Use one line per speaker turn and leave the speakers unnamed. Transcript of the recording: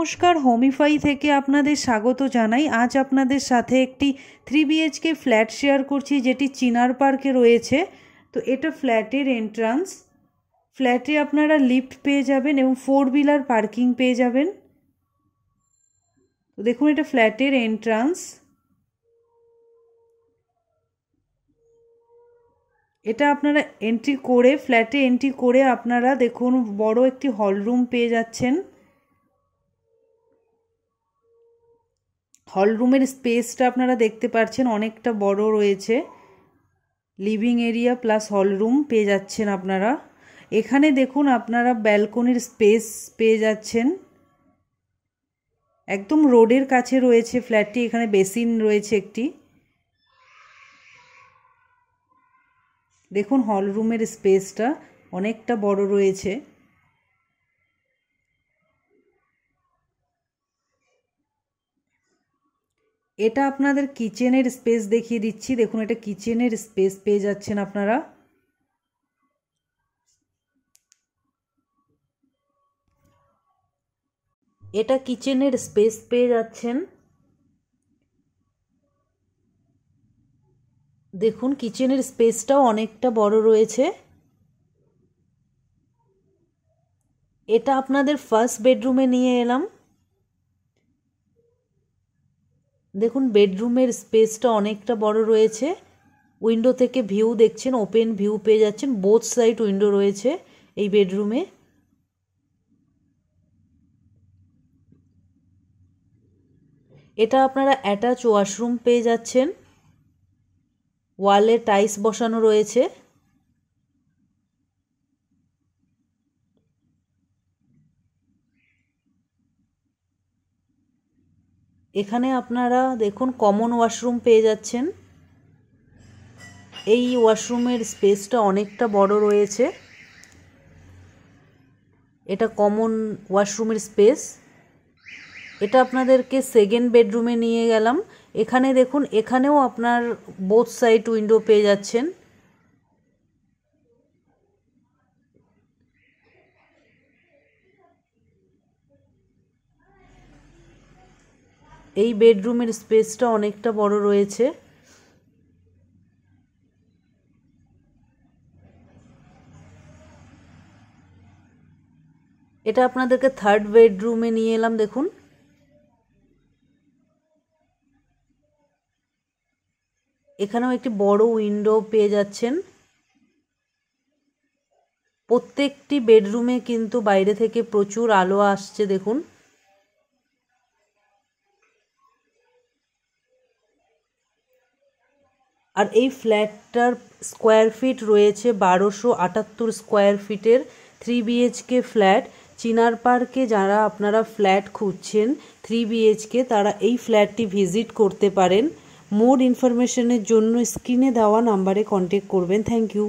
নমস্কার হোমিফাই থেকে আপনাদের স্বাগত জানাই আজ আপনাদের সাথে একটি থ্রি বিএইচকে ফ্ল্যাট শেয়ার করছি যেটি চিনার পার্কে রয়েছে তো এটা ফ্ল্যাটের এন্ট্রান্স ফ্ল্যাটে আপনারা লিফট পেয়ে যাবেন এবং ফোর হুইলার পার্কিং পেয়ে যাবেন তো দেখুন এটা ফ্ল্যাটের এন্ট্রান্স এটা আপনারা এন্ট্রি করে ফ্ল্যাটে এন্ট্রি করে আপনারা দেখুন বড় একটি হলরুম পেয়ে যাচ্ছেন হলরুমের স্পেসটা আপনারা দেখতে পাচ্ছেন অনেকটা বড় রয়েছে লিভিং এরিয়া প্লাস হলরুম পেয়ে যাচ্ছেন আপনারা এখানে দেখুন আপনারা ব্যালকনির স্পেস পেয়ে যাচ্ছেন একদম রোডের কাছে রয়েছে ফ্ল্যাটটি এখানে বেসিন রয়েছে একটি দেখুন হলরুমের স্পেসটা অনেকটা বড় রয়েছে এটা আপনাদের কিচেনের স্পেস দেখিয়ে দিচ্ছি দেখুন এটা কিচেনের স্পেস পেয়ে যাচ্ছেন আপনারা এটা কিচেনের স্পেস পেয়ে যাচ্ছেন দেখুন কিচেনের স্পেসটাও অনেকটা বড় রয়েছে এটা আপনাদের ফার্স্ট বেডরুমে নিয়ে এলাম দেখুন বেডরুমের স্পেসটা অনেকটা বড় রয়েছে উইন্ডো থেকে ভিউ দেখছেন ওপেন ভিউ পেয়ে যাচ্ছেন বোথ সাইড উইন্ডো রয়েছে এই বেডরুমে এটা আপনারা অ্যাটাচ ওয়াশরুম পেয়ে যাচ্ছেন ওয়ালে টাইলস বসানো রয়েছে এখানে আপনারা দেখুন কমন ওয়াশরুম পেয়ে যাচ্ছেন এই ওয়াশরুমের স্পেসটা অনেকটা বড় রয়েছে এটা কমন ওয়াশরুমের স্পেস এটা আপনাদেরকে সেকেন্ড বেডরুমে নিয়ে গেলাম এখানে দেখুন এখানেও আপনার বোথ সাইড উইন্ডো পেয়ে যাচ্ছেন এই বেডরুমের স্পেসটা অনেকটা বড় রয়েছে এটা আপনাদেরকে থার্ড বেডরুমে নিয়ে এলাম দেখুন এখানেও একটি বড় উইন্ডো পেয়ে যাচ্ছেন প্রত্যেকটি বেডরুমে কিন্তু বাইরে থেকে প্রচুর আলো আসছে দেখুন আর এই ফ্ল্যাটটার স্কোয়ার ফিট রয়েছে বারোশো আটাত্তর স্কোয়ার ফিটের থ্রি বিএইচকে ফ্ল্যাট চিনার পার্কে যারা আপনারা ফ্ল্যাট খুঁজছেন থ্রি বিএইচকে তারা এই ফ্ল্যাটটি ভিজিট করতে পারেন মোর ইনফরমেশনের জন্য স্ক্রিনে দেওয়া নাম্বারে কন্ট্যাক্ট করবেন থ্যাংক ইউ